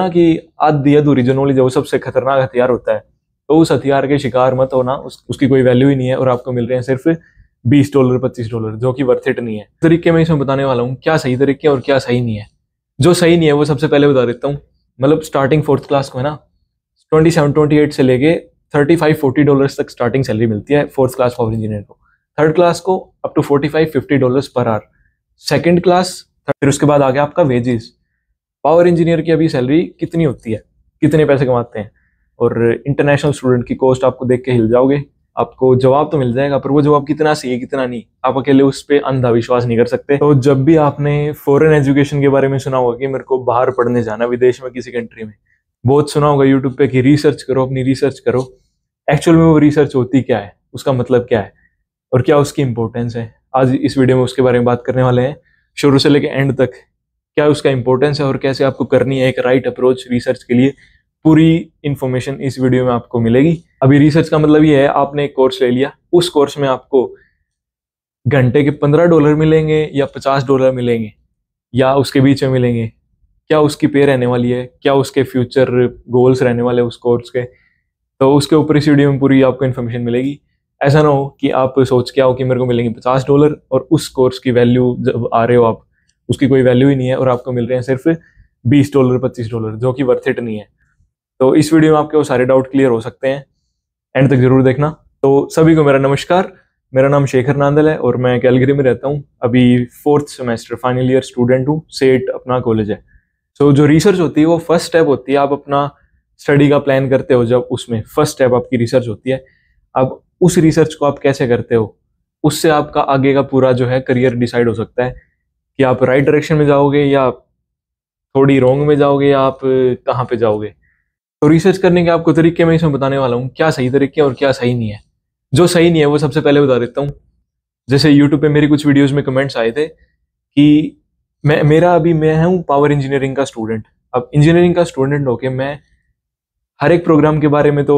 ना कि आदि जनोली जो सबसे खतरनाक हथियार होता है तो उस हथियार के शिकार मत होना उस, उसकी कोई वैल्यू ही नहीं है और आपको मिल रहे हैं सिर्फ बीस डॉलर पच्चीस डॉलर जो कि वर्थ इट नहीं है तरीके मैं इसमें बताने वाला हूँ क्या सही तरीके और क्या सही नहीं है जो सही नहीं है वो सबसे पहले बता देता हूँ मतलब स्टार्टिंग फोर्थ क्लास को है ना ट्वेंटी सेवन ट्वेंटी एट से लेके थर्टी फाइव फोर्टी डॉलर तक स्टार्टिंग सैलरी मिलती है फोर्थ क्लास फॉर इंजीनियर को थर्ड क्लास को up to forty five fifty dollar per hour second class फिर उसके बाद आ गया आपका वेजेस पावर इंजीनियर की अभी सैलरी कितनी होती है कितने पैसे कमाते हैं और इंटरनेशनल स्टूडेंट की कॉस्ट आपको देख के हिल जाओगे आपको जवाब तो मिल जाएगा पर वो जवाब कितना सही है कितना नहीं आप अकेले उस पर अंधा विश्वास नहीं कर सकते तो जब भी आपने फॉरेन एजुकेशन के बारे में सुना होगा कि मेरे को बाहर पढ़ने जाना विदेश में किसी कंट्री में बहुत सुना होगा यूट्यूब पे कि रिसर्च करो अपनी रिसर्च करो एक्चुअल में वो रिसर्च होती क्या है उसका मतलब क्या है और क्या उसकी इंपॉर्टेंस है आज इस वीडियो में उसके बारे में बात करने वाले हैं शुरू से लेकर एंड तक क्या उसका इंपॉर्टेंस है और कैसे आपको करनी है एक राइट अप्रोच रिसर्च के लिए पूरी इन्फॉर्मेशन इस वीडियो में आपको मिलेगी अभी रिसर्च का मतलब ये है आपने एक कोर्स ले लिया उस कोर्स में आपको घंटे के पंद्रह डॉलर मिलेंगे या पचास डॉलर मिलेंगे या उसके बीच में मिलेंगे क्या उसकी पे रहने वाली है क्या उसके फ्यूचर गोल्स रहने वाले उस कोर्स के तो उसके ऊपर इस वीडियो में पूरी आपको इन्फॉर्मेशन मिलेगी ऐसा ना हो कि आप सोच के आओ कि मेरे को मिलेंगे पचास डॉलर और उस कोर्स की वैल्यू जब आ रहे हो आप उसकी कोई वैल्यू ही नहीं है और आपको मिल रहे हैं सिर्फ बीस डॉलर पच्चीस डॉलर जो कि वर्थ इट नहीं है तो इस वीडियो में आपके वो सारे डाउट क्लियर हो सकते हैं एंड तक जरूर देखना तो सभी को मेरा नमस्कार मेरा नाम शेखर नांदल है और मैं कैलगरी में रहता हूँ अभी fourth semester final year student हूँ सेट अपना कॉलेज है सो so, जो रिसर्च होती है वो फर्स्ट स्टेप होती है आप अपना स्टडी का प्लान करते हो जब उसमें फर्स्ट स्टेप आपकी रिसर्च होती है अब उस रिसर्च को आप कैसे करते हो उससे आपका आगे का पूरा जो है करियर डिसाइड हो सकता है कि आप राइट डायरेक्शन में जाओगे या थोड़ी रॉन्ग में जाओगे या आप कहाँ पे जाओगे तो रिसर्च करने के आपको तरीके मैं इसमें बताने वाला हूँ क्या सही तरीके और क्या सही नहीं है जो सही नहीं है वो सबसे पहले बता देता हूँ जैसे यूट्यूब पे मेरी कुछ वीडियोस में कमेंट्स आए थे कि मैं मेरा अभी मैं हूँ पावर इंजीनियरिंग का स्टूडेंट अब इंजीनियरिंग का स्टूडेंट होके मैं हर एक प्रोग्राम के बारे में तो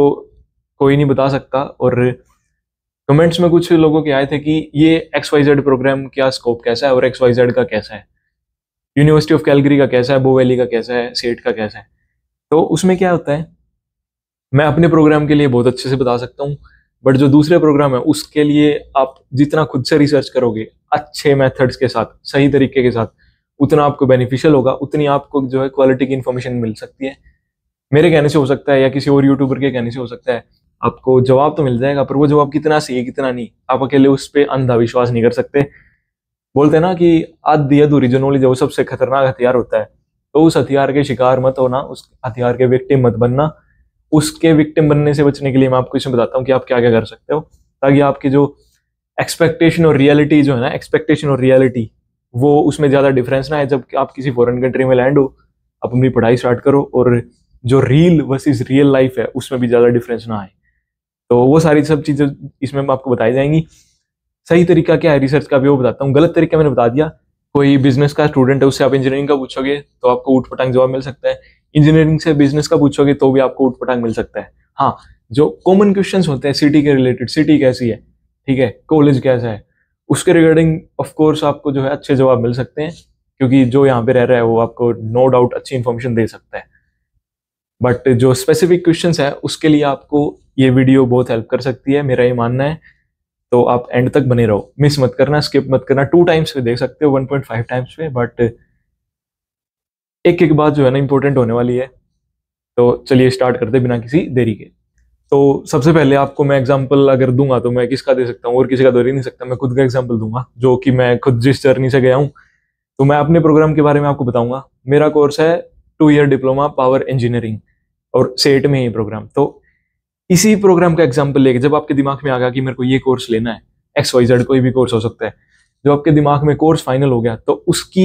कोई नहीं बता सकता और कमेंट्स में कुछ लोगों के आए थे कि ये एक्स वाई जेड प्रोग्राम क्या स्कोप कैसा है और एक्स वाई जेड का कैसा है यूनिवर्सिटी ऑफ कैलगरी का कैसा है बो वैली का कैसा है सेट का कैसा है तो उसमें क्या होता है मैं अपने प्रोग्राम के लिए बहुत अच्छे से बता सकता हूँ बट जो दूसरे प्रोग्राम है उसके लिए आप जितना खुद से रिसर्च करोगे अच्छे मेथड्स के साथ सही तरीके के साथ उतना आपको बेनिफिशियल होगा उतनी आपको जो है क्वालिटी की इन्फॉर्मेशन मिल सकती है मेरे कहने से हो सकता है या किसी और यूट्यूबर के कहने से हो सकता है आपको जवाब तो मिल जाएगा पर वो जवाब कितना सही कितना नहीं आप अकेले उस पर अंधा विश्वास नहीं कर सकते बोलते ना कि आधी अधूरी जो नॉलेज है वो सबसे खतरनाक हथियार होता है तो उस हथियार के शिकार मत होना उस हथियार के विक्टिम मत बनना उसके विक्टिम बनने से बचने के लिए मैं आपको इसमें बताता हूँ कि आप क्या क्या कर सकते हो ताकि आपकी जो एक्सपेक्टेशन और रियलिटी जो है ना एक्सपेक्टेशन और रियलिटी वो उसमें ज़्यादा डिफरेंस ना है जब आप किसी फॉरेन कंट्री में लैंड हो आप अपनी पढ़ाई स्टार्ट करो और जो रियल वर्सेस रियल लाइफ है उसमें भी ज़्यादा डिफरेंस ना आए तो वो सारी सब चीज़ें इसमें मैं आपको बताई जाएंगी सही तरीका क्या है रिसर्च का भी वो बताता हूँ गलत तरीका मैंने बता दिया कोई बिजनेस का स्टूडेंट है उससे आप इंजीनियरिंग का पूछोगे तो आपको उठ पटांग जवाब मिल सकता है इंजीनियरिंग से बिजनेस का पूछोगे तो भी आपको उठ पटांग मिल सकता है हाँ जो कॉमन क्वेश्चन होते हैं सिटी के रिलेटेड सिटी कैसी है ठीक है कॉलेज कैसा है उसके रिगार्डिंग ऑफकोर्स आपको जो है अच्छे जवाब मिल सकते हैं क्योंकि जो यहाँ पे रह रहा है वो आपको नो डाउट अच्छी इन्फॉर्मेशन दे सकता है बट जो स्पेसिफिक क्वेश्चन है उसके लिए आपको ये वीडियो बहुत हेल्प कर सकती है मेरा ये मानना है तो आप एंड तक बने रहो मिस मत करना स्किप मत करना टू टाइम्स पे देख सकते हो 1.5 टाइम्स पे बट एक एक बात जो है ना इंपॉर्टेंट होने वाली है तो चलिए स्टार्ट करते बिना किसी देरी के तो सबसे पहले आपको मैं एग्जाम्पल अगर दूंगा तो मैं किसका दे सकता हूँ और किसी का दे नहीं सकता मैं खुद का एग्जाम्पल दूंगा जो कि मैं खुद जिस जर्नी से गया हूँ तो मैं अपने प्रोग्राम के बारे में आपको बताऊंगा मेरा कोर्स है two year diploma power engineering और सेट में ही प्रोग्राम तो इसी प्रोग्राम का एग्जाम्पल लेके जब आपके दिमाग में आ गया कि मेरे को ये कोर्स लेना है एक्स वाई जेड कोई भी कोर्स हो सकता है जब आपके दिमाग में कोर्स फाइनल हो गया तो उसकी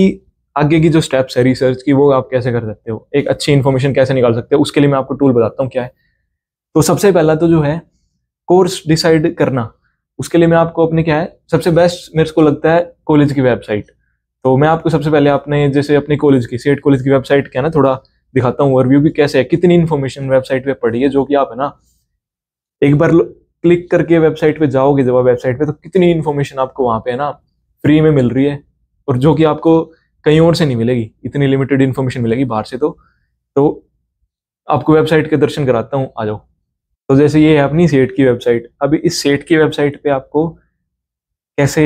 आगे की जो स्टेप्स है रिसर्च की वो आप कैसे कर सकते हो एक अच्छी इन्फॉर्मेशन कैसे निकाल सकते हो उसके लिए मैं आपको टूल बताता हूँ क्या है तो सबसे पहला तो जो है कोर्स डिसाइड करना उसके लिए मैं आपको अपने क्या है सबसे बेस्ट मेरे को लगता है कॉलेज की वेबसाइट तो मैं आपको सबसे पहले आपने जैसे अपने कॉलेज की सेट कॉलेज की वेबसाइट क्या ना थोड़ा दिखाता हूँ ओवरव्यू भी कैसे है कितनी इन्फॉर्मेशन वेबसाइट पे पड़ी है जो कि आप है ना एक बार क्लिक करके वेबसाइट पे जाओगे जब आप वेबसाइट पे तो कितनी इन्फॉर्मेशन आपको वहाँ पे है ना फ्री में मिल रही है और जो कि आपको कहीं और से नहीं मिलेगी इतनी लिमिटेड इन्फॉर्मेशन मिलेगी बाहर से तो तो आपको वेबसाइट के दर्शन कराता हूँ आ जाओ तो जैसे ये है अपनी सेठ की वेबसाइट अभी इस सेठ की वेबसाइट पे आपको कैसे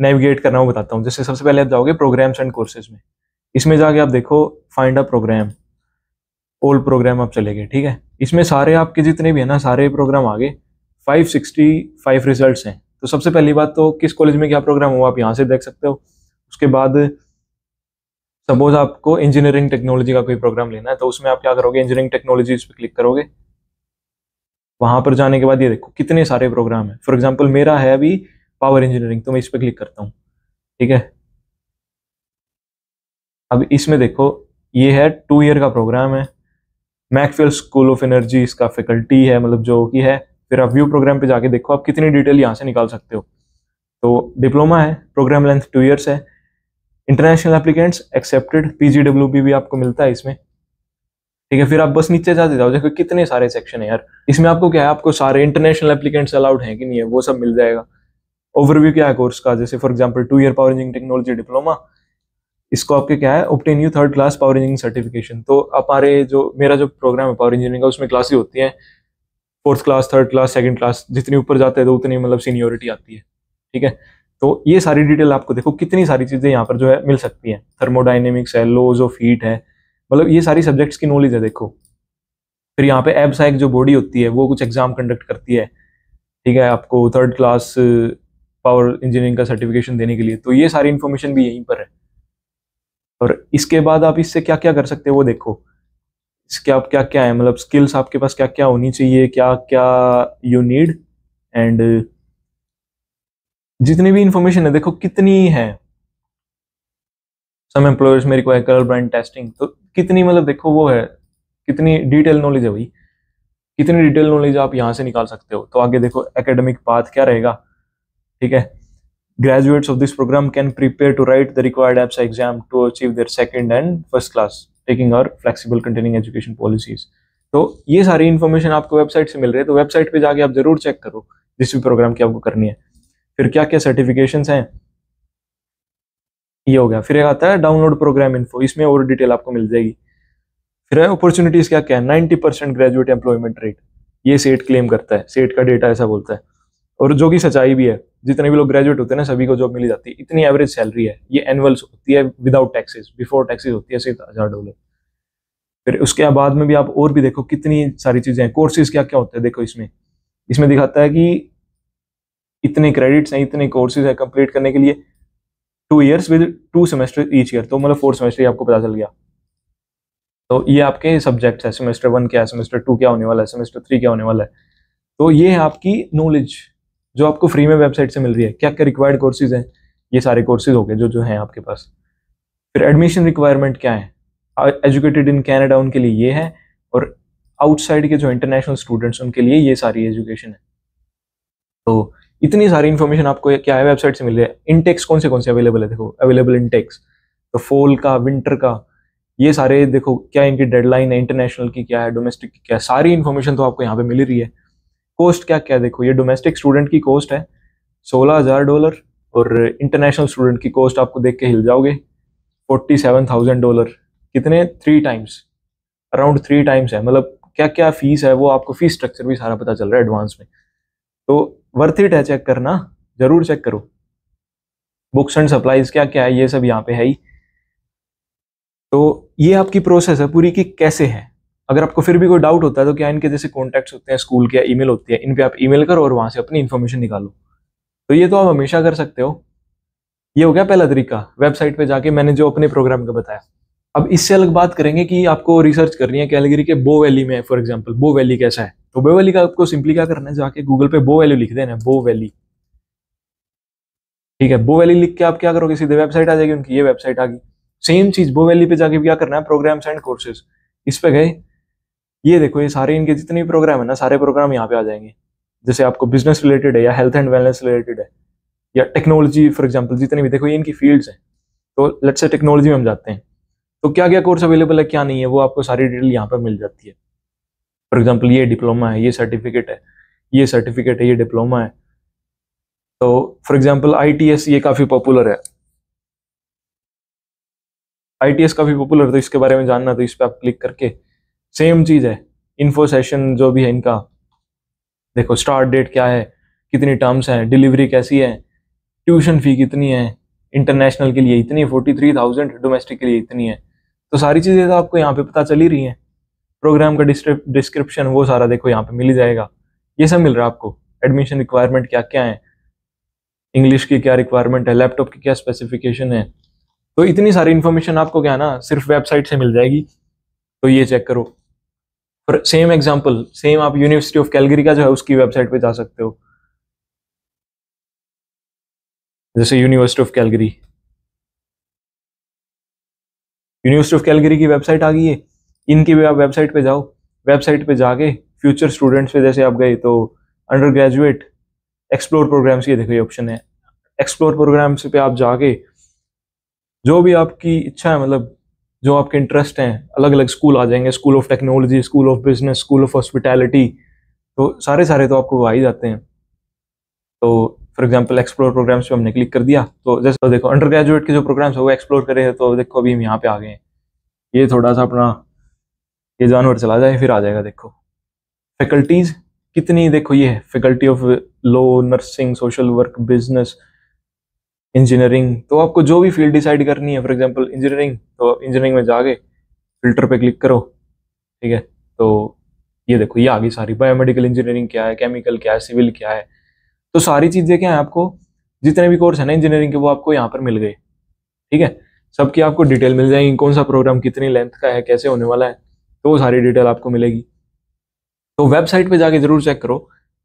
नेविगेट करना हो बताता हूँ जैसे सबसे पहले आप जाओगे प्रोग्राम्स एंड कोर्सेज में इसमें जाके आप देखो find a program all program आप चले गए ठीक है इसमें सारे आपके जितने भी है ना सारे प्रोग्राम आ गए 565 रिजल्ट्स हैं तो सबसे पहली बात तो किस कॉलेज में क्या प्रोग्राम हुआ आप यहाँ से देख सकते हो उसके बाद सपोज आपको इंजीनियरिंग टेक्नोलॉजी का कोई प्रोग्राम लेना है तो उसमें आप क्या करोगे इंजीनियरिंग टेक्नोलॉजी उस पर क्लिक करोगे वहाँ पर जाने के बाद ये देखो कितने सारे प्रोग्राम हैं फॉर एग्जाम्पल मेरा है अभी पावर इंजीनियरिंग तो मैं इस पर क्लिक करता हूँ ठीक है अब इसमें देखो ये है टू ईयर का प्रोग्राम है मैक्सवेल स्कूल ऑफ एनर्जी इसका फैकल्टी है मतलब जो कि है फिर आप व्यू प्रोग्राम पे जाके देखो आप कितनी डिटेल यहाँ से निकाल सकते हो तो डिप्लोमा है प्रोग्राम लेंथ टू ईयर्स है इंटरनेशनल एप्लीकेंट्स एक्सेप्टेड पी भी आपको मिलता है इसमें ठीक है फिर आप बस नीचे जाते जाओ देखो कितने सारे सेक्शन है यार इसमें आपको क्या है आपको सारे इंटरनेशनल एप्लीकेंट्स अलाउड हैं कि नहीं है वो सब मिल जाएगा ओवरव्यू क्या है कोर्स का जैसे for example two year power engineering technology diploma इसको आपके क्या है obtain you third class power engineering certification तो हमारे जो मेरा जो प्रोग्राम है पावर इंजीनियरिंग का उसमें क्लासेज होती हैं fourth class third class second class जितनी ऊपर जाते हैं तो उतनी मतलब सीनियोरिटी आती है ठीक है तो ये सारी डिटेल आपको देखो कितनी सारी चीज़ें यहाँ पर जो है मिल सकती हैं थर्मोडाइनेमिक्स है लोज ऑफ हीट है मतलब ये सारी सब्जेक्ट्स की नॉलेज है देखो फिर यहाँ पे एबसाइक जो बॉडी होती है वो कुछ एग्जाम कंडक्ट करती है ठीक है आपको थर्ड क्लास पावर इंजीनियरिंग का सर्टिफिकेशन देने के लिए तो ये सारी इन्फॉर्मेशन भी यहीं पर है और इसके बाद आप इससे क्या क्या कर सकते हो वो देखो इसके आप क्या क्या है मतलब स्किल्स आपके पास क्या क्या होनी चाहिए क्या क्या यू नीड एंड जितनी भी इंफॉर्मेशन है देखो कितनी है सम एम्प्लॉयर्स मेरे को है कलर ब्रांड टेस्टिंग तो कितनी मतलब देखो वो है कितनी डिटेल नॉलेज है भाई कितनी डिटेल नॉलेज आप यहाँ से निकाल सकते हो तो आगे देखो एकेडमिक पाथ क्या रहेगा ठीक है graduates of this program can prepare to write the required APSA exam to achieve their second and first class taking our flexible containing education policies तो ये सारी इन्फॉर्मेशन आपको वेबसाइट से मिल रही है तो वेबसाइट पे जाके आप जरूर चेक करो जिस भी प्रोग्राम की आपको करनी है फिर क्या क्या सर्टिफिकेशन हैं ये हो गया फिर एक आता है डाउनलोड प्रोग्राम इन्फो इसमें और डिटेल आपको मिल जाएगी फिर है अपॉर्चुनिटीज क्या क्या है ninety percent graduate employment rate ये सेट क्लेम करता है सेट का डेटा ऐसा बोलता है और जो कि सच्चाई भी है जितने भी लोग ग्रेजुएट होते हैं ना सभी को जॉब मिली जाती है इतनी एवरेज सैलरी है ये एनुअल्स होती है विदाउट टैक्सेस बिफोर टैक्सेस होती है सिर्फ हज़ार डॉलर फिर उसके बाद में भी आप और भी देखो कितनी सारी चीज़ें हैं कोर्सेज क्या क्या होते हैं देखो इसमें इसमें दिखाता है कि इतने क्रेडिट्स हैं इतने कोर्सेज हैं कंप्लीट करने के लिए two years with two semester each year तो मतलब फोर सेमेस्टर आपको पता चल गया तो ये आपके सब्जेक्ट्स है सेमेस्टर वन क्या है सेमेस्टर टू क्या होने वाला है सेमेस्टर थ्री क्या होने वाला है तो ये है आपकी नॉलेज जो आपको फ्री में वेबसाइट से मिल रही है क्या क्या रिक्वायर्ड कोर्सेज हैं ये सारे कोर्सेज हो गए जो जो हैं आपके पास फिर एडमिशन रिक्वायरमेंट क्या है एजुकेटेड इन कैनेडा उनके लिए ये है और आउटसाइड के जो इंटरनेशनल स्टूडेंट्स उनके लिए ये सारी एजुकेशन है तो इतनी सारी इन्फॉर्मेशन आपको क्या है वेबसाइट से मिल रही है इनटेक्स कौन से कौन से अवेलेबल है देखो अवेलेबल इनटेक्स तो फॉल का विंटर का ये सारे देखो क्या इनकी डेडलाइन है इंटरनेशनल की क्या है डोमेस्टिक की क्या है सारी इन्फॉर्मेशन तो आपको यहाँ पे मिल रही है कॉस्ट क्या क्या देखो ये डोमेस्टिक स्टूडेंट की कॉस्ट है सोलह हज़ार डॉलर और इंटरनेशनल स्टूडेंट की कॉस्ट आपको देख के हिल जाओगे फोर्टी सेवन थाउजेंड डॉलर कितने three times around three times है मतलब क्या क्या फीस है वो आपको फीस स्ट्रक्चर भी सारा पता चल रहा है एडवांस में तो वर्थ इट है चेक करना ज़रूर चेक करो बुक्स एंड सप्लाईज क्या क्या है ये सब यहाँ पे है ही तो ये आपकी प्रोसेस है पूरी की कैसे है अगर आपको फिर भी कोई डाउट होता है तो क्या इनके जैसे कॉन्टैक्ट होते हैं स्कूल के या ईमेल होती है इन पे आप ईमेल करो और वहाँ से अपनी इन्फॉर्मेशन निकालो तो ये तो आप हमेशा कर सकते हो ये हो गया पहला तरीका वेबसाइट पे जाके मैंने जो अपने प्रोग्राम का बताया अब इससे अलग बात करेंगे कि आपको रिसर्च करनी है कैलगरी के बो वैली में फॉर एग्जाम्पल बो वैली कैसा है तो बो वैली का आपको सिंपली क्या करना है जाके गूगल पे बो वैल्यू लिख देना बो वैली ठीक है बो वैली लिख के आप क्या करोगे सीधे वेबसाइट आ जाएगी उनकी ये वेबसाइट आ गई सेम चीज बो वैली पे जाके क्या करना है प्रोग्राम्स एंड कोर्सेज इस पे गए ये देखो ये सारे इनके जितने भी प्रोग्राम है ना सारे प्रोग्राम यहाँ पे आ जाएंगे जैसे आपको बिजनेस रिलेटेड है या हेल्थ एंड वेलनेस रिलेटेड है या टेक्नोलॉजी फॉर एग्जाम्पल जितने भी देखो ये इनकी फील्ड्स हैं तो लेट्स से टेक्नोलॉजी में हम जाते हैं तो क्या क्या कोर्स अवेलेबल है क्या नहीं है वो आपको सारी डिटेल यहाँ पर मिल जाती है फॉर एग्जाम्पल ये डिप्लोमा है ये सर्टिफिकेट है ये सर्टिफिकेट है ये डिप्लोमा है तो फॉर एग्जाम्पल आई ये काफ़ी पॉपुलर है आई काफ़ी पॉपुलर तो इसके बारे में जानना तो इस पर आप क्लिक करके सेम चीज है इन्फो सेशन जो भी है इनका देखो स्टार्ट डेट क्या है कितनी टर्म्स हैं डिलीवरी कैसी है ट्यूशन फी कितनी है इंटरनेशनल के लिए इतनी फोर्टी थ्री थाउजेंड डोमेस्टिक के लिए इतनी है तो सारी चीज़ें तो आपको यहाँ पे पता ही रही हैं प्रोग्राम का डिस्क्रिप्शन वो सारा देखो यहाँ पे मिल ही जाएगा ये सब मिल रहा है आपको एडमिशन रिक्वायरमेंट क्या क्या है इंग्लिश की क्या रिक्वायरमेंट है लैपटॉप की क्या स्पेसिफिकेशन है तो इतनी सारी इन्फॉर्मेशन आपको क्या ना सिर्फ वेबसाइट से मिल जाएगी तो ये चेक करो और सेम एग्जाम्पल सेम आप यूनिवर्सिटी ऑफ कैलगरी का जो है उसकी वेबसाइट पे जा सकते हो जैसे university of Calgary university of Calgary की वेबसाइट आ गई है इनकी भी आप वेबसाइट पे जाओ वेबसाइट पे जाके फ्यूचर स्टूडेंट्स पे जैसे आप गए तो अंडर ग्रेजुएट एक्सप्लोर प्रोग्राम्स ये देखो ये ऑप्शन है एक्सप्लोर प्रोग्राम्स पे आप जाके जो भी आपकी इच्छा है मतलब जो आपके इंटरेस्ट हैं अलग अलग स्कूल आ जाएंगे school of technology school of business school of hospitality तो सारे सारे तो आपको आ ही जाते हैं तो फॉर एग्जाम्पल एक्सप्लोर प्रोग्राम्स पे हमने क्लिक कर दिया तो जैसे देखो अंडर ग्रेजुएट के जो प्रोग्राम्स है वो एक्सप्लोर करे तो देखो अभी हम यहाँ पे आ गए हैं ये थोड़ा सा अपना ये जानवर चला जाए फिर आ जाएगा देखो फैकल्टीज़ कितनी देखो ये faculty of law nursing social work business engineering तो आपको जो भी फील्ड डिसाइड करनी है फॉर एग्जाम्पल इंजीनियरिंग तो इंजीनियरिंग में जाके फिल्टर पे क्लिक करो ठीक है तो ये देखो ये आ गई सारी बायोमेडिकल इंजीनियरिंग क्या है केमिकल क्या है सिविल क्या है तो सारी चीज़ें क्या है आपको जितने भी कोर्स है ना इंजीनियरिंग के वो आपको यहाँ पर मिल गए ठीक है सबकी आपको डिटेल मिल जाएगी कौन सा प्रोग्राम कितनी लेंथ का है कैसे होने वाला है तो वो सारी डिटेल आपको मिलेगी तो वेबसाइट पे जाके जरूर चेक करो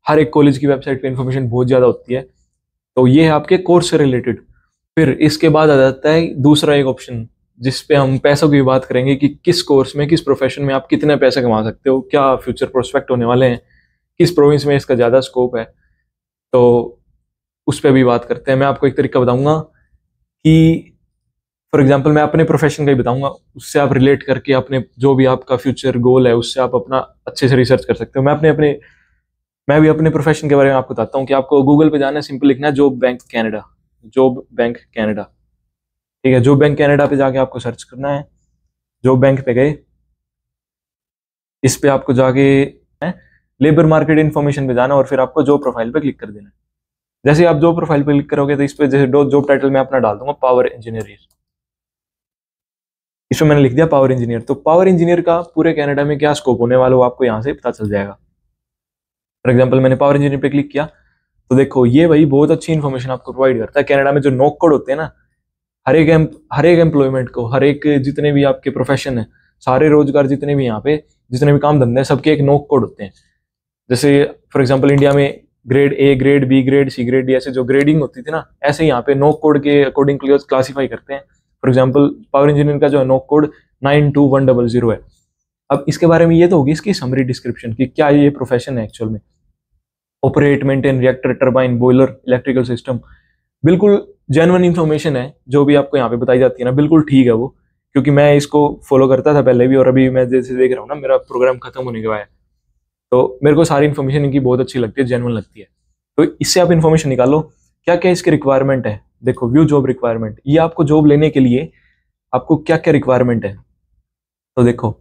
हर एक कॉलेज की वेबसाइट पे इन्फॉर्मेशन बहुत ज़्यादा होती है तो ये है आपके कोर्स से रिलेटेड फिर इसके बाद आ जाता है दूसरा एक ऑप्शन जिस पे हम पैसों की बात करेंगे कि किस कोर्स में किस प्रोफेशन में आप कितने पैसे कमा सकते हो क्या फ्यूचर प्रोस्पेक्ट होने वाले हैं किस प्रोविंस में इसका ज़्यादा स्कोप है तो उस पर भी बात करते हैं मैं आपको एक तरीका बताऊंगा कि फॉर एग्जाम्पल मैं अपने प्रोफेशन का ही बताऊंगा उससे आप रिलेट करके अपने जो भी आपका फ्यूचर गोल है उससे आप अपना अच्छे से रिसर्च कर सकते हो मैं अपने अपने मैं भी अपने प्रोफेशन के बारे में आपको बताता हूँ कि आपको गूगल पे जाना है सिंपल लिखना है job bank Canada job bank Canada ठीक है जॉब बैंक कैनेडा पे जाके आपको सर्च करना है जॉब बैंक पे गए इस पे आपको जाके लेबर मार्केट इन्फॉर्मेशन पे जाना और फिर आपको जॉब प्रोफाइल पे क्लिक कर देना जैसे आप जॉब प्रोफाइल पे क्लिक करोगे तो इस पे जैसे जॉब टाइटल में अपना डाल दूंगा पावर इंजीनियर इसमें मैंने लिख दिया पावर इंजीनियर तो पावर इंजीनियर का पूरे कनाडा में क्या स्कोप होने वाला हो आपको यहाँ से पता चल जाएगा फॉर एग्जाम्पल मैंने पावर इंजीनियर पे क्लिक किया तो देखो ये भाई बहुत अच्छी इन्फॉर्मेशन आपको प्रोवाइड करता है कैनेडा में जो नोक कोड होते हैं ना हर एक एम हर एक एम्प्लॉयमेंट को हर एक जितने भी आपके प्रोफेशन है सारे रोजगार जितने भी यहाँ पे जितने भी काम धंधे हैं सबके एक नोक कोड होते हैं जैसे फॉर एग्जाम्पल इंडिया में grade A grade B grade C grade D ऐसे जो ग्रेडिंग होती थी ना ऐसे यहाँ पे नोक कोड के अकॉर्डिंग क्लियर क्लासीफाई करते हैं फॉर एग्जाम्पल पावर इंजीनियर का जो है NOC code nine two one double zero है अब इसके बारे में ये तो होगी इसकी समरी डिस्क्रिप्शन की क्या ये प्रोफेशन है एक्चुअल में operate maintain reactor turbine boiler electrical system बिल्कुल जेनवन इन्फॉर्मेशन है जो भी आपको यहाँ पे बताई जाती है ना बिल्कुल ठीक है वो क्योंकि मैं इसको फॉलो करता था पहले भी और अभी मैं जैसे देख रहा हूँ ना मेरा प्रोग्राम खत्म होने के बाद तो मेरे को सारी इन्फॉर्मेशन इनकी बहुत अच्छी लगती है जेनवन लगती है तो इससे आप इन्फॉर्मेशन निकालो क्या क्या इसकी रिक्वायरमेंट है देखो व्यू जॉब रिक्वायरमेंट ये आपको जॉब लेने के लिए आपको क्या क्या रिक्वायरमेंट है तो देखो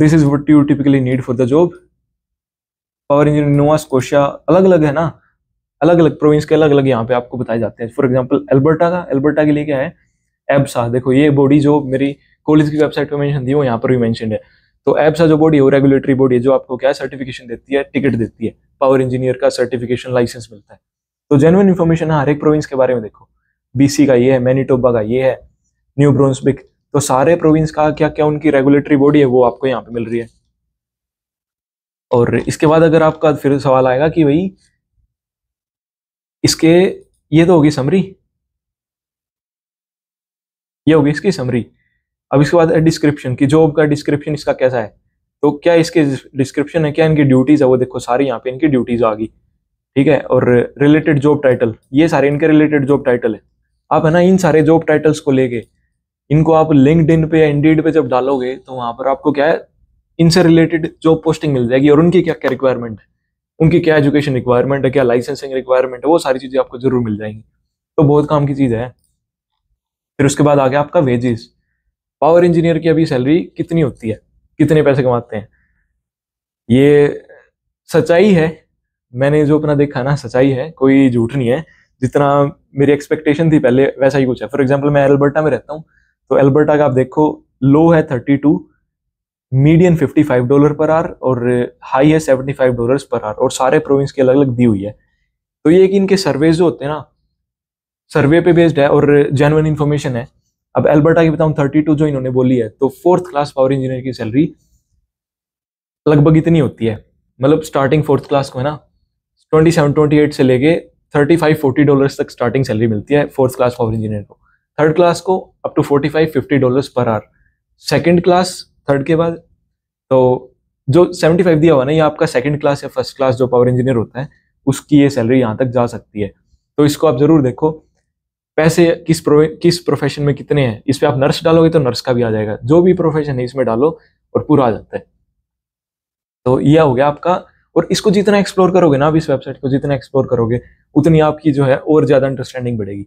this is what you typically need for the job power engineer Nova Scotia अलग अलग है ना अलग अलग प्रोविंस के अलग अलग यहाँ पे आपको बताए जाते हैं फॉर एग्जाम्पल एल्बर्टा का एल्बर्टा के लिए क्या है एब्सा देखो ये बॉडी जो मेरी कॉलेज की वेबसाइट पे मैंशन दी वो यहाँ पर भी मैंशन है तो एब्सा जो बॉडी है वो रेगुलेटरी बॉडी है जो आपको क्या सर्टिफिकेशन देती है टिकट देती है पावर इंजीनियर का सर्टिफिकेशन लाइसेंस मिलता है तो जेनुअन इन्फॉर्मेशन हाँ, हर एक प्रोविंस के बारे में देखो बीसी का ये है मैनीटोबा का ये है न्यू ब्रोन्सबिक तो सारे प्रोविंस का क्या क्या उनकी रेगुलेटरी बॉडी है वो आपको यहाँ पे मिल रही है और इसके बाद अगर आपका फिर सवाल आएगा कि भाई इसके ये तो होगी समरी ये होगी इसकी समरी अब इसके बाद डिस्क्रिप्शन की जॉब का डिस्क्रिप्शन इसका कैसा है तो क्या इसके डिस्क्रिप्शन है क्या इनकी ड्यूटीज़ है वो देखो सारी यहाँ पे इनकी ड्यूटीज़ आ गई ठीक है और रिलेटेड जॉब टाइटल ये सारे इनके रिलेटेड जॉब टाइटल है आप है ना इन सारे जॉब टाइटल्स को लेके इनको आप लिंकड पे या इंडीड पे जब डालोगे तो वहां पर आपको क्या है इनसे रिलेटेड जॉब पोस्टिंग मिल जाएगी और उनकी क्या क्या रिक्वायरमेंट है उनकी क्या एजुकेशन रिक्वायरमेंट है क्या लाइसेंसिंग रिक्वायरमेंट है वो सारी चीज़ें आपको जरूर मिल जाएंगी तो बहुत काम की चीज़ है फिर उसके बाद आ गया आपका वेजेस पावर इंजीनियर की अभी सैलरी कितनी होती है कितने पैसे कमाते हैं ये सच्चाई है मैंने जो अपना देखा ना सच्चाई है कोई झूठ नहीं है जितना मेरी एक्सपेक्टेशन थी पहले वैसा ही कुछ है फॉर एग्जाम्पल मैं एलबर्टा में रहता हूँ तो एल्बर्टा का आप देखो लो है 32 फिफ्टी 55 डॉलर पर आर और हाई है 75 डॉलर्स पर आर और सारे प्रोविंस की अलग अलग दी हुई है तो ये कि इनके सर्वे जो होते हैं ना सर्वे पे बेस्ड है और जेनवन इन्फॉर्मेशन है अब एल्बर्टा की बताऊं 32 जो इन्होंने बोली है तो फोर्थ क्लास पावर इंजीनियर की सैलरी लगभग इतनी होती है मतलब स्टार्टिंग फोर्थ क्लास को है ना ट्वेंटी सेवन ट्वेंटी एट से लेके थर्टी फाइव फोर्टी डॉलर्स तक स्टार्टिंग सैलरी मिलती है फोर्थ क्लास पावर इंजीनियर को थर्ड क्लास को up to forty five fifty dollars per hour second class third के बाद तो जो सेवेंटी फाइव दिया हुआ ना ये आपका सेकेंड क्लास या फर्स्ट क्लास जो पावर इंजीनियर होता है उसकी ये सैलरी यहाँ तक जा सकती है तो इसको आप ज़रूर देखो पैसे किस प्रो, किस प्रोफेशन में कितने हैं इस पर आप नर्स डालोगे तो नर्स का भी आ जाएगा जो भी प्रोफेशन है इसमें डालो और पूरा आ जाता है तो यह हो गया आपका और इसको जितना एक्सप्लोर करोगे ना आप इस वेबसाइट को जितना एक्सप्लोर करोगे उतनी आपकी जो है और ज़्यादा अंडरस्टैंडिंग बढ़ेगी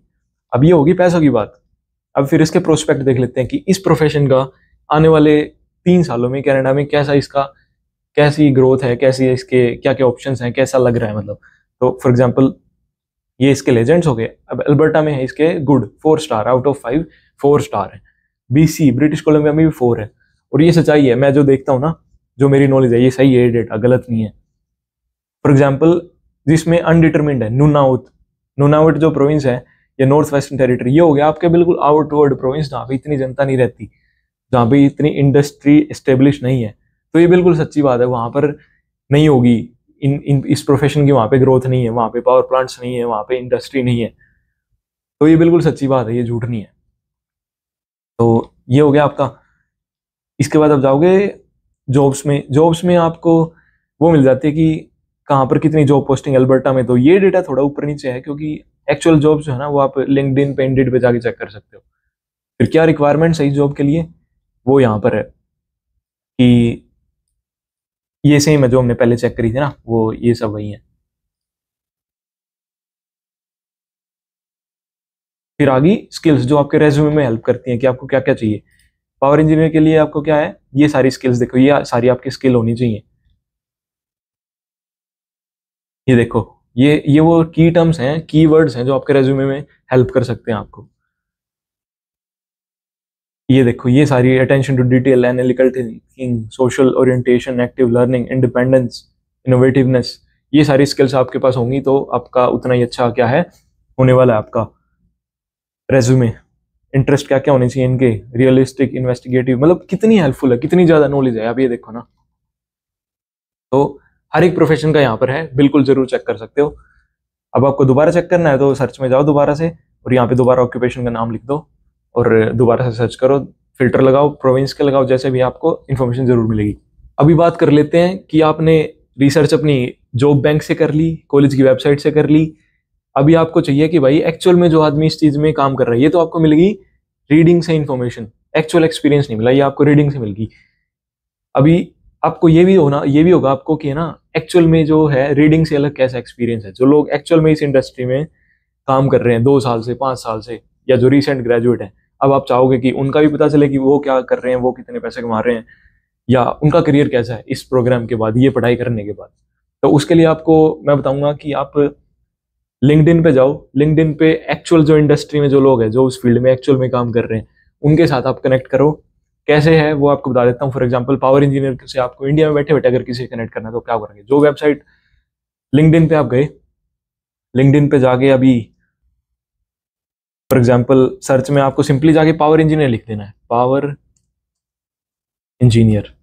अब ये होगी पैसों की बात अब फिर इसके प्रोस्पेक्ट देख लेते हैं कि इस प्रोफेशन का आने वाले तीन सालों में कैनेडा में कैसा इसका कैसी ग्रोथ है कैसी इसके क्या क्या ऑप्शंस हैं कैसा लग रहा है मतलब तो फॉर एग्जांपल ये इसके लेजेंड्स हो गए अब अल्बर्टा में है इसके good four star out of five four star है बी ब्रिटिश कोलंबिया में भी फोर है और ये सच्चाई है मैं जो देखता हूँ ना जो मेरी नॉलेज है ये सही है डेटा गलत नहीं है फॉर एग्जाम्पल जिसमें अनडिटर्मिंड है नूनाउट नूनाउट जो प्रोविंस है या नॉर्थ वेस्टर्न टेरिटरी ये हो गया आपके बिल्कुल आउट प्रोविंस जहाँ पे इतनी जनता नहीं रहती जहाँ पे इतनी इंडस्ट्री इस्टेब्लिश नहीं है तो ये बिल्कुल सच्ची बात है वहाँ पर नहीं होगी इन इन इस प्रोफेशन की वहाँ पे ग्रोथ नहीं है वहाँ पे पावर प्लांट्स नहीं है वहाँ पे इंडस्ट्री नहीं है तो ये बिल्कुल सच्ची बात है ये झूठ नहीं है तो ये हो गया आपका इसके बाद आप जाओगे जॉब्स में जॉब्स में आपको वो मिल जाती है कि कहाँ पर कितनी जॉब पोस्टिंग अल्बर्टा में तो ये डेटा थोड़ा ऊपर नीचे है क्योंकि एक्चुअल जॉब जो है ना वो आप लिंकड पे इंडिड पे जाके चेक कर सकते हो फिर क्या रिक्वायरमेंट सही जॉब के लिए वो यहाँ पर है कि ये सेम है जो हमने पहले चेक करी थी ना वो ये सब वही है फिर आगे स्किल्स जो आपके रेज्यूमे में हेल्प करती हैं कि आपको क्या क्या चाहिए पावर इंजीनियर के लिए आपको क्या है ये सारी स्किल्स देखो ये सारी आपकी स्किल होनी चाहिए ये देखो ये ये वो की टर्म्स हैं की वर्ड्स हैं जो आपके रेज्यूमे में हेल्प कर सकते हैं आपको ये देखो ये सारी attention to detail analytical thinking social orientation active learning independence innovativeness ये सारी स्किल्स आपके पास होंगी तो आपका उतना ही अच्छा क्या है होने वाला है आपका रेज्यूमे इंटरेस्ट क्या क्या होने चाहिए इनके रियलिस्टिक इन्वेस्टिगेटिव मतलब कितनी हेल्पफुल है कितनी ज़्यादा नॉलेज है आप ये देखो ना तो हर एक प्रोफेशन का यहाँ पर है बिल्कुल जरूर चेक कर सकते हो अब आपको दोबारा चेक करना है तो सर्च में जाओ दोबारा से और यहाँ पे दोबारा ऑक्यूपेशन का नाम लिख दो और दोबारा से सर्च करो फिल्टर लगाओ प्रोविंस के लगाओ जैसे भी आपको इन्फॉर्मेशन ज़रूर मिलेगी अभी बात कर लेते हैं कि आपने रिसर्च अपनी जॉब बैंक से कर ली कॉलेज की वेबसाइट से कर ली अभी आपको चाहिए कि भाई एक्चुअल में जो आदमी इस चीज़ में काम कर रहा है ये तो आपको मिलेगी रीडिंग से इन्फॉर्मेशन एक्चुअल एक्सपीरियंस नहीं मिला ये आपको रीडिंग से मिलगी अभी आपको ये भी होना ये भी होगा आपको कि ना एक्चुअल में जो है रीडिंग से अलग कैसा एक्सपीरियंस है जो लोग एक्चुअल में इस इंडस्ट्री में काम कर रहे हैं दो साल से पाँच साल से या जो रिसेंट ग्रेजुएट हैं अब आप चाहोगे कि उनका भी पता चले कि वो क्या कर रहे हैं वो कितने पैसे कमा रहे हैं या उनका करियर कैसा है इस प्रोग्राम के बाद ये पढ़ाई करने के बाद तो उसके लिए आपको मैं बताऊंगा कि आप लिंकड पे जाओ लिंकड पे एक्चुअल जो इंडस्ट्री में जो लोग हैं जो उस फील्ड में एक्चुअल में काम कर रहे हैं उनके साथ आप कनेक्ट करो कैसे है वो आपको बता देता हूँ फॉर एग्जाम्पल पावर इंजीनियर से आपको इंडिया में बैठे बैठे अगर किसी कनेक्ट करना है तो क्या करेंगे जो वेबसाइट लिंकड पे आप गए लिंकड पे जाके अभी फॉर एग्जाम्पल सर्च में आपको सिंपली जाके पावर इंजीनियर लिख देना है पावर इंजीनियर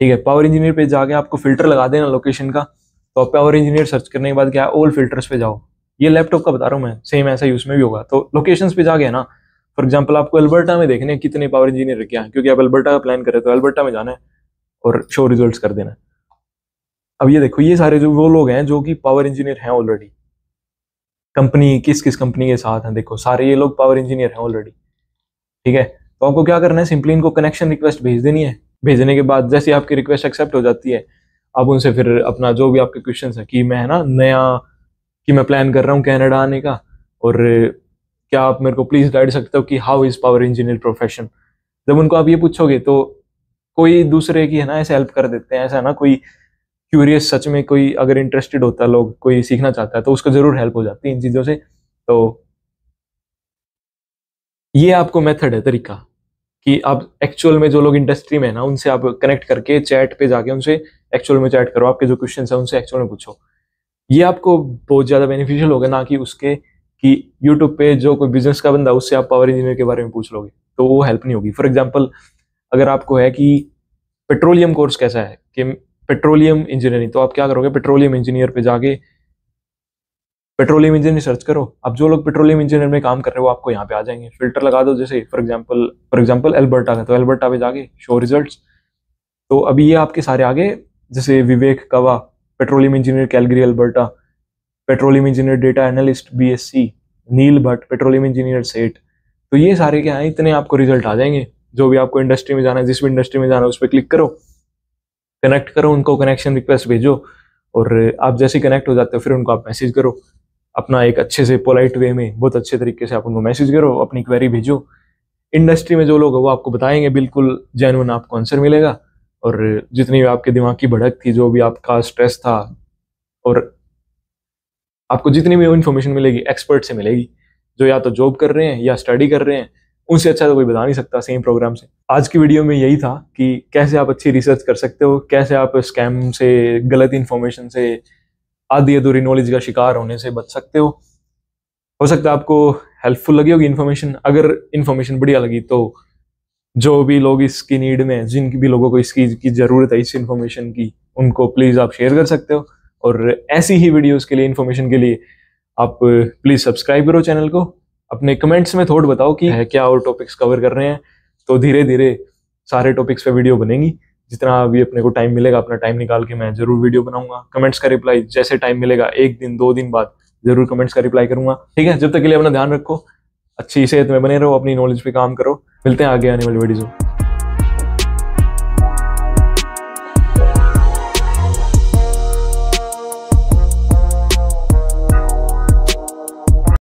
ठीक है पावर इंजीनियर पे जाके आपको फिल्टर लगा देना लोकेशन का तो आप पावर इंजीनियर सर्च करने के बाद क्या ओल्ड फिल्टर्स पे जाओ ये लैपटॉप का बता रहा हूँ मैं सेम ऐसा यूज में भी होगा तो लोकेशंस पे जाके है ना फॉर एग्जाम्पल आपको अल्बर्टा में देखने कितने पावर इंजीनियर रखे हैं क्योंकि आप अल्बर्टा का प्लान करें तो अल्बर्टा में जाना है और शो रिजल्ट कर देना अब ये देखो ये सारे जो वो लोग हैं जो कि पावर इंजीनियर हैं ऑलरेडी कंपनी किस किस कंपनी के साथ हैं देखो सारे ये लोग पावर इंजीनियर हैं ऑलरेडी ठीक है तो आपको क्या करना है सिंपली इनको कनेक्शन रिक्वेस्ट भेज देनी है भेजने के बाद जैसे आपकी रिक्वेस्ट एक्सेप्ट हो जाती है आप उनसे फिर अपना जो भी आपके क्वेश्चन है कि मैं है ना नया कि मैं प्लान कर रहा हूँ कैनेडा आने का और क्या आप मेरे को प्लीज गाइड सकते हो कि how is power engineer profession जब उनको आप ये पूछोगे तो कोई दूसरे की है ना ऐसे हेल्प कर देते हैं ऐसा ना कोई क्यूरियस सच में कोई अगर इंटरेस्टेड होता है लोग कोई सीखना चाहता है तो उसको जरूर हेल्प हो जाती है इन चीज़ों से तो ये आपको मेथड है तरीका कि आप एक्चुअल में जो लोग इंडस्ट्री में है ना उनसे आप कनेक्ट करके चैट पे जाके उनसे एक्चुअल में चैट करो आपके जो क्वेश्चन है उनसे एक्चुअल में पूछो ये आपको बहुत ज़्यादा बेनिफिशियल होगा ना कि उसके कि यूट्यूब पे जो कोई बिजनेस का बंदा उससे आप पावर इंजीनियर के बारे में पूछ लोगे तो वो हेल्प नहीं होगी फॉर एग्जाम्पल अगर आपको है कि पेट्रोलियम कोर्स कैसा है कि पेट्रोलियम इंजीनियरिंग तो आप क्या करोगे पेट्रोलियम इंजीनियर पे जाके पेट्रोलियम इंजीनियर सर्च करो अब जो लोग पेट्रोलियम इंजीनियर में काम कर रहे हो आपको यहाँ पे आ जाएंगे फिल्टर लगा दो जैसे for example for example Alberta का तो एल्बर्टा पे जाके शो रिजल्ट तो अभी ये आपके सारे आगे जैसे Vivek Kava petroleum engineer Calgary Alberta petroleum engineer data analyst BSc Neel Bhatt petroleum engineer Seth तो ये सारे क्या है इतने आपको रिजल्ट आ जाएंगे जो भी आपको इंडस्ट्री में जाना है जिस भी इंडस्ट्री में जाना है उस पर क्लिक करो कनेक्ट करो उनको कनेक्शन रिक्वेस्ट भेजो और आप जैसे कनेक्ट हो जाते हो फिर उनको आप मैसेज करो अपना एक अच्छे से पोलाइट वे में बहुत अच्छे तरीके से आप उनको मैसेज करो अपनी क्वेरी भेजो इंडस्ट्री में जो लोग है वो आपको बताएंगे बिल्कुल जेनुअन आपको आंसर मिलेगा और जितनी भी आपके दिमाग की भड़क थी जो भी आपका स्ट्रेस था और आपको जितनी भी इन्फॉर्मेशन मिलेगी एक्सपर्ट से मिलेगी जो या तो जॉब कर रहे हैं या स्टडी कर रहे हैं उनसे अच्छा तो कोई बता नहीं सकता सेम प्रोग्राम से आज की वीडियो में यही था कि कैसे आप अच्छी रिसर्च कर सकते हो कैसे आप स्कैम से गलत इन्फॉर्मेशन से आधी अधूरी नॉलेज का शिकार होने से बच सकते हो हो सकता है आपको हेल्पफुल लगी होगी इन्फॉर्मेशन अगर इन्फॉर्मेशन बढ़िया लगी तो जो भी लोग इसकी नीड में जिन भी लोगों को इसकी की ज़रूरत है इस इन्फॉर्मेशन की उनको प्लीज़ आप शेयर कर सकते हो और ऐसी ही वीडियोस के लिए इन्फॉर्मेशन के लिए आप प्लीज़ सब्सक्राइब करो चैनल को अपने कमेंट्स में थोड़ बताओ कि क्या और टॉपिक्स कवर कर रहे हैं तो धीरे धीरे सारे टॉपिक्स पे वीडियो बनेंगी जितना अभी अपने को टाइम मिलेगा अपना टाइम निकाल के मैं जरूर वीडियो बनाऊंगा कमेंट्स का रिप्लाई जैसे टाइम मिलेगा एक दिन दो दिन बाद जरूर कमेंट्स का रिप्लाई करूंगा ठीक है जब तक के लिए अपना ध्यान रखो अच्छी सेहत में बने रहो अपनी नॉलेज पे काम करो मिलते हैं आगे आने वाली वीडियो